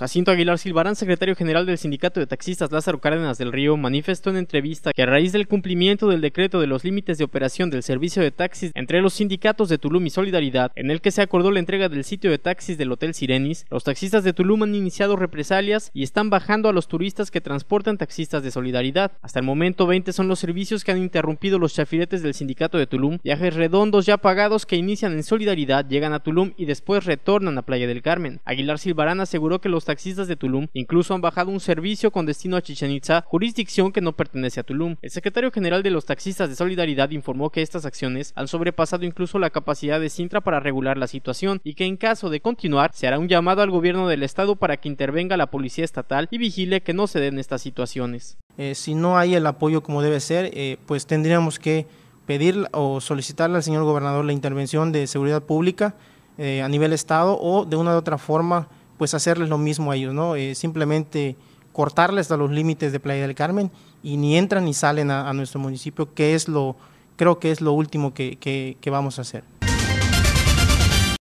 Jacinto Aguilar Silbarán, secretario general del Sindicato de Taxistas Lázaro Cárdenas del Río, manifestó en entrevista que a raíz del cumplimiento del decreto de los límites de operación del servicio de taxis entre los sindicatos de Tulum y Solidaridad, en el que se acordó la entrega del sitio de taxis del Hotel Sirenis, los taxistas de Tulum han iniciado represalias y están bajando a los turistas que transportan taxistas de Solidaridad. Hasta el momento 20 son los servicios que han interrumpido los chafiretes del Sindicato de Tulum, viajes redondos ya pagados que inician en Solidaridad, llegan a Tulum y después retornan a Playa del Carmen. Aguilar Silbarán aseguró que los taxistas de Tulum incluso han bajado un servicio con destino a Chichen Itza, jurisdicción que no pertenece a Tulum. El secretario general de los taxistas de Solidaridad informó que estas acciones han sobrepasado incluso la capacidad de Sintra para regular la situación y que en caso de continuar se hará un llamado al gobierno del estado para que intervenga la policía estatal y vigile que no se den estas situaciones. Eh, si no hay el apoyo como debe ser, eh, pues tendríamos que pedir o solicitarle al señor gobernador la intervención de seguridad pública eh, a nivel estado o de una u otra forma pues hacerles lo mismo a ellos, ¿no? Eh, simplemente cortarles a los límites de Playa del Carmen y ni entran ni salen a, nuestro municipio, que es lo, creo que es lo último que vamos a hacer.